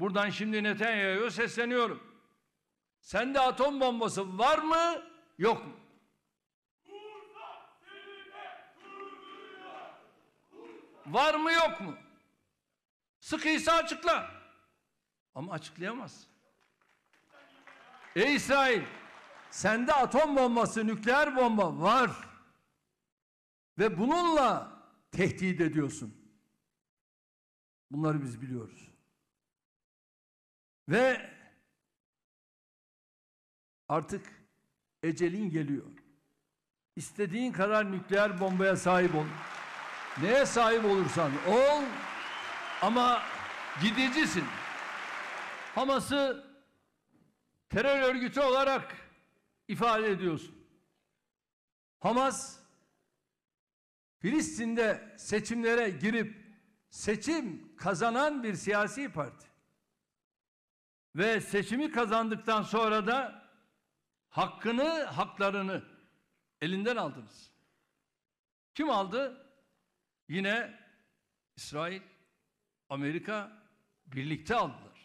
Buradan şimdi Netanyahu'ya sesleniyorum. Sende atom bombası var mı yok mu? Var mı yok mu? Sıkıysa açıkla. Ama açıklayamaz. Ey İsrail, sende atom bombası, nükleer bomba var. Ve bununla tehdit ediyorsun. Bunları biz biliyoruz. Ve artık ecelin geliyor. İstediğin kadar nükleer bombaya sahip ol. Neye sahip olursan ol ama gidicisin. Hamas'ı terör örgütü olarak ifade ediyorsun. Hamas Filistin'de seçimlere girip seçim kazanan bir siyasi parti ve seçimi kazandıktan sonra da hakkını, haklarını elinden aldınız. Kim aldı? Yine İsrail, Amerika birlikte aldı.